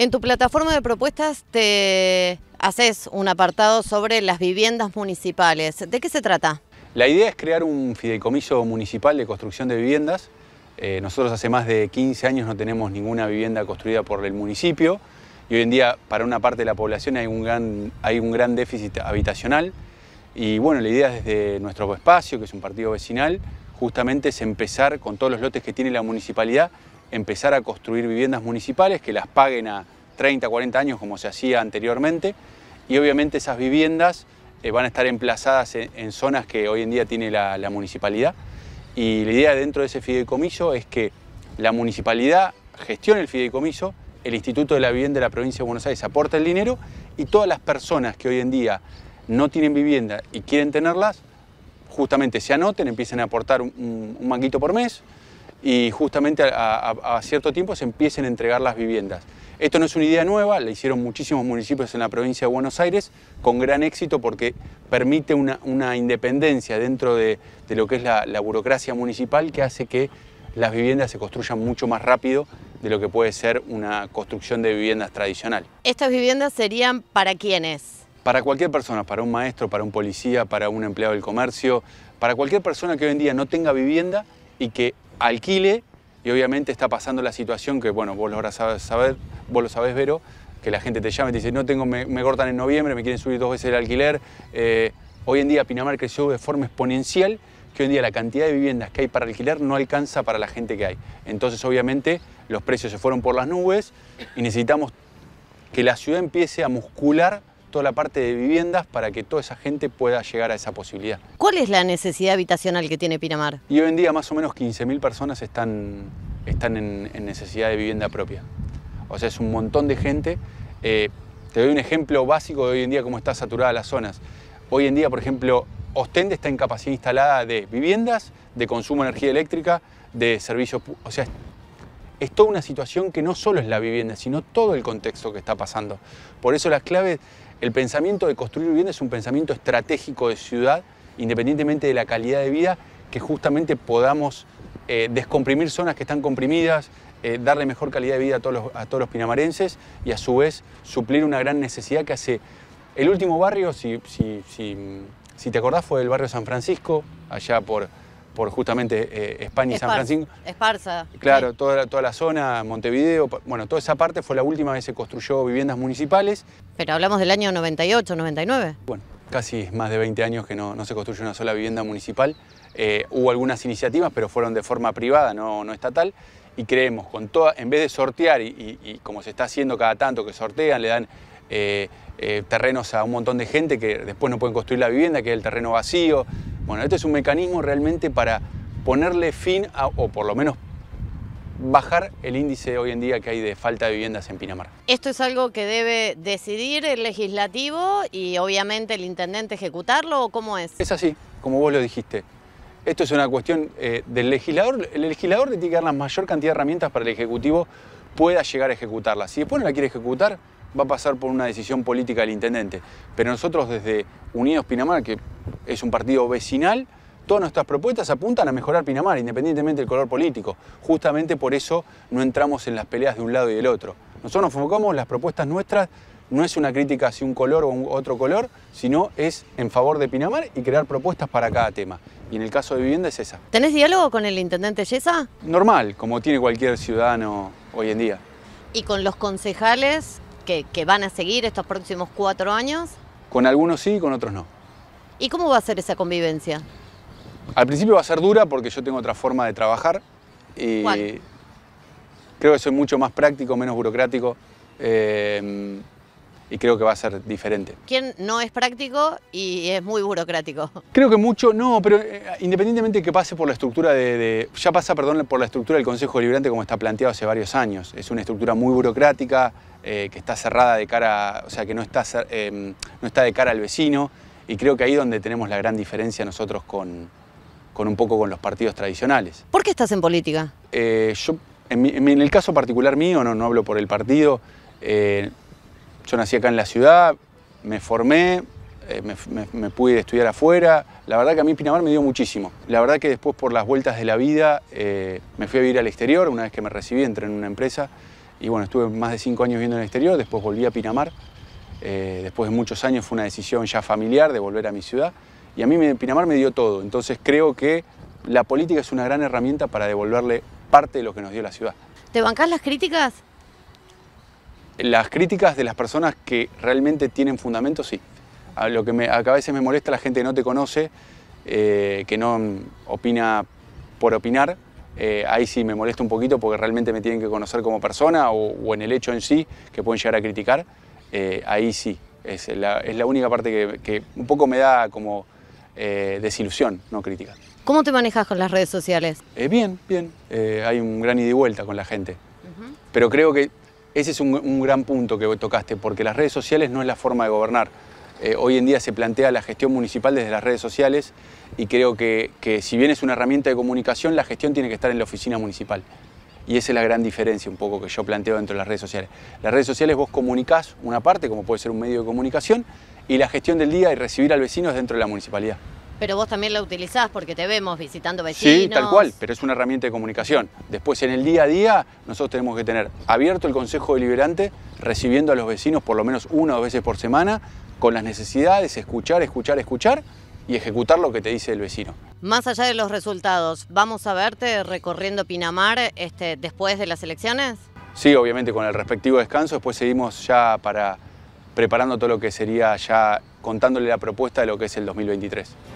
En tu plataforma de propuestas te haces un apartado sobre las viviendas municipales. ¿De qué se trata? La idea es crear un fideicomiso municipal de construcción de viviendas. Eh, nosotros hace más de 15 años no tenemos ninguna vivienda construida por el municipio y hoy en día para una parte de la población hay un gran, hay un gran déficit habitacional. Y bueno, la idea desde nuestro espacio, que es un partido vecinal, justamente es empezar con todos los lotes que tiene la municipalidad empezar a construir viviendas municipales que las paguen a 30, 40 años como se hacía anteriormente y obviamente esas viviendas eh, van a estar emplazadas en, zonas que hoy en día tiene la, municipalidad y la idea dentro de ese fideicomiso es que la municipalidad gestione el fideicomiso, el Instituto de la Vivienda de la Provincia de Buenos Aires aporta el dinero y todas las personas que hoy en día no tienen vivienda y quieren tenerlas, justamente se anoten, empiecen a aportar un manguito por mes, y justamente a, cierto tiempo se empiecen a entregar las viviendas. Esto no es una idea nueva, la hicieron muchísimos municipios en la provincia de Buenos Aires con gran éxito porque permite una, independencia dentro de, lo que es la, la burocracia municipal que hace que las viviendas se construyan mucho más rápido de lo que puede ser una construcción de viviendas tradicional. ¿Estas viviendas serían para quiénes? Para cualquier persona, para un maestro, para un policía, para un empleado del comercio, para cualquier persona que hoy en día no tenga vivienda y que alquile y obviamente está pasando la situación que, bueno, vos lo saber, vos lo sabés, Vero, que la gente te llama y te dice, no tengo, me, cortan en noviembre, me quieren subir dos veces el alquiler. Eh, hoy en día Pinamar creció de forma exponencial, que hoy en día la cantidad de viviendas que hay para alquilar no alcanza para la gente que hay. Entonces, obviamente, los precios se fueron por las nubes y necesitamos que la ciudad empiece a muscular toda la parte de viviendas para que toda esa gente pueda llegar a esa posibilidad. ¿Cuál es la necesidad habitacional que tiene Pinamar? Y hoy en día más o menos 15.000 personas están, están en, necesidad de vivienda propia. O sea, es un montón de gente. Eh, te doy un ejemplo básico de hoy en día cómo está saturada las zonas. Hoy en día, por ejemplo, Ostende está en capacidad instalada de viviendas, de consumo de energía eléctrica, de servicios, o sea, es toda una situación que no solo es la vivienda, sino todo el contexto que está pasando. Por eso las claves, el pensamiento de construir vivienda es un pensamiento estratégico de ciudad, independientemente de la calidad de vida, que justamente podamos eh, descomprimir zonas que están comprimidas, eh, darle mejor calidad de vida a todos, los, pinamarenses y a su vez suplir una gran necesidad que hace el último barrio, si te acordás, fue el barrio San Francisco, allá por por justamente eh, España y San Francisco. Esparza. Claro, toda, toda la zona, Montevideo, bueno, toda esa parte fue la última vez que se construyó viviendas municipales. Pero hablamos del año 98, 99. Bueno, casi más de 20 años que no, se construye una sola vivienda municipal. Eh, hubo algunas iniciativas, pero fueron de forma privada, no, no estatal. Y creemos, con toda, en vez de sortear, y, como se está haciendo cada tanto que sortean, le dan eh, terrenos a un montón de gente que después no pueden construir la vivienda, que es el terreno vacío, bueno, esto es un mecanismo realmente para ponerle fin a, o por lo menos bajar el índice hoy en día que hay de falta de viviendas en Pinamar. Esto es algo que debe decidir el legislativo y obviamente el intendente ejecutarlo o cómo es. Es así, como vos lo dijiste. Esto es una cuestión eh, del legislador. El legislador le tiene que dar la mayor cantidad de herramientas para que el ejecutivo pueda llegar a ejecutarla. Si después no la quiere ejecutar, va a pasar por una decisión política del intendente. Pero nosotros desde Unidos Pinamar, que es un partido vecinal, todas nuestras propuestas apuntan a mejorar Pinamar, independientemente del color político. Justamente por eso no entramos en las peleas de un lado y del otro. Nosotros nos enfocamos, las propuestas nuestras no es una crítica hacia un color o otro color, sino es en favor de Pinamar y crear propuestas para cada tema. Y en el caso de vivienda es esa. ¿Tenés diálogo con el intendente Yesa? Normal, como tiene cualquier ciudadano hoy en día. ¿Y con los concejales que, van a seguir estos próximos cuatro años? Con algunos sí, con otros no. ¿Y cómo va a ser esa convivencia? Al principio va a ser dura porque yo tengo otra forma de trabajar. Y Creo que soy mucho más práctico, menos burocrático. Eh, y creo que va a ser diferente. ¿Quién no es práctico y es muy burocrático? Creo que mucho, no, pero eh, independientemente que pase por la estructura de, ya pasa, perdón, por la estructura del Consejo Deliberante como está planteado hace varios años. Es una estructura muy burocrática, eh, que está cerrada de cara, o sea, que no está, em, no está de cara al vecino y creo que ahí es donde tenemos la gran diferencia nosotros con, con un poco con los partidos tradicionales. ¿Por qué estás en política? Eh, yo, en, el caso particular mío, no, no hablo por el partido, yo nací acá en la ciudad, me formé, eh, me, pude estudiar afuera. La verdad que a mí Pinamar me dio muchísimo. La verdad que después por las vueltas de la vida eh, me fui a vivir al exterior. Una vez que me recibí entré en una empresa y bueno, estuve más de cinco años viviendo en el exterior, después volví a Pinamar. Eh, después de muchos años fue una decisión ya familiar de volver a mi ciudad y a mí Pinamar me dio todo. Entonces creo que la política es una gran herramienta para devolverle parte de lo que nos dio la ciudad. ¿Te bancás las críticas? Las críticas de las personas que realmente tienen fundamento, sí. A lo que, me, a, veces me molesta la gente que no te conoce, eh, que no opina por opinar, eh, ahí sí me molesta un poquito porque realmente me tienen que conocer como persona o, en el hecho en sí que pueden llegar a criticar, eh, ahí sí, es la, única parte que, un poco me da como desilusión, no crítica. ¿Cómo te manejas con las redes sociales? bien, bien. hay un gran ida y vuelta con la gente. Pero creo que ese es un, gran punto que tocaste, porque las redes sociales no es la forma de gobernar. Eh, hoy en día se plantea la gestión municipal desde las redes sociales y creo que, que, si bien es una herramienta de comunicación, la gestión tiene que estar en la oficina municipal. Y esa es la gran diferencia un poco que yo planteo dentro de las redes sociales. Las redes sociales vos comunicás una parte, como puede ser un medio de comunicación, y la gestión del día y recibir al vecino es dentro de la municipalidad. Pero vos también la utilizás porque te vemos visitando vecinos. Sí, tal cual, pero es una herramienta de comunicación. Después, en el día a día, nosotros tenemos que tener abierto el Consejo Deliberante, recibiendo a los vecinos por lo menos una o dos veces por semana, con las necesidades, escuchar, escuchar, escuchar y ejecutar lo que te dice el vecino. Más allá de los resultados, ¿vamos a verte recorriendo Pinamar este, después de las elecciones? Sí, obviamente con el respectivo descanso, después seguimos ya para preparando todo lo que sería ya contándole la propuesta de lo que es el 2023.